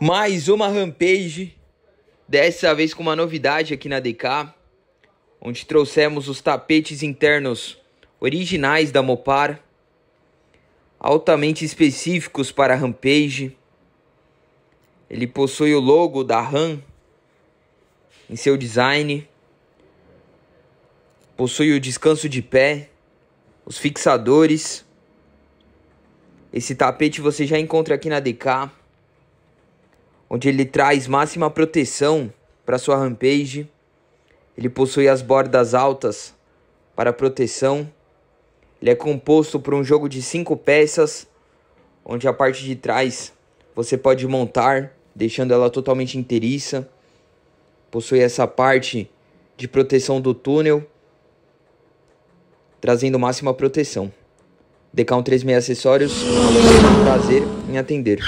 Mais uma Rampage, dessa vez com uma novidade aqui na DK, onde trouxemos os tapetes internos originais da Mopar, altamente específicos para a Rampage. Ele possui o logo da RAM em seu design, possui o descanso de pé, os fixadores. Esse tapete você já encontra aqui na DK onde ele traz máxima proteção para sua rampage. Ele possui as bordas altas para proteção. Ele é composto por um jogo de cinco peças, onde a parte de trás você pode montar, deixando ela totalmente inteiriça. Possui essa parte de proteção do túnel, trazendo máxima proteção. Decaon 36 Acessórios, prazer em atender.